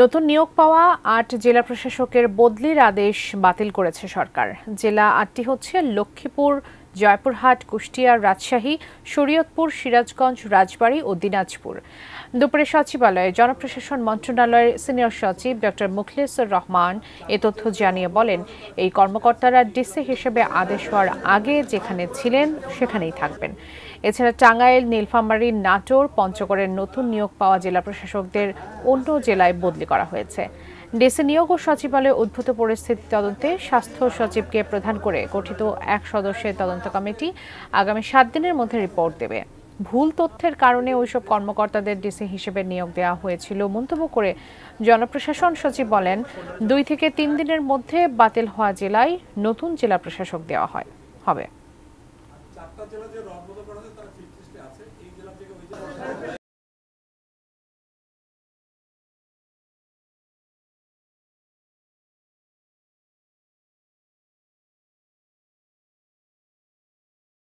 নতুন নিয়োগ পাওয়া আট জেলা প্রশাসকের বদলির আদেশ বাতিল করেছে সরকার জেলা আটটি হচ্ছে লক্ষ্মীপুর জয়পুরহাট কুষ্টিয়া রাজশাহী শরীয়তপুর সিরাজগঞ্জ রাজবাড়ী ও দিনাজপুর দুপুরে সচিবালয়ে জনপ্রশাসন মন্ত্রণালয়ের সিনিয়র সচিব ডক্টর মুখলিসুর রহমান এ তথ্য জানিয়ে বলেন এই কর্মকর্তারা ডিসি হিসেবে আদেশ হওয়ার আগে যেখানে ছিলেন সেখানেই থাকবেন এছাড়া টাঙ্গাইল নীলফামারী নাটোর পঞ্চগড়ের নতুন নিয়োগ পাওয়া জেলা প্রশাসকদের অন্য জেলায় বদলি করা হয়েছে ডিসি নিয়োগ ও সচিবালয়ে উদ্ভূত পরিস্থিতি তদন্তে স্বাস্থ্য সচিবকে প্রধান করে গঠিত এক সদস্যের তদন্ত কমিটি আগামী সাত দিনের মধ্যে রিপোর্ট দেবে ভুল তথ্যের কারণে ওইসব কর্মকর্তাদের ডিসি হিসেবে নিয়োগ দেওয়া হয়েছিল মন্তব্য করে জনপ্রশাসন সচিব বলেন দুই থেকে তিন দিনের মধ্যে বাতিল হওয়া জেলায় নতুন জেলা প্রশাসক দেওয়া হয় হবে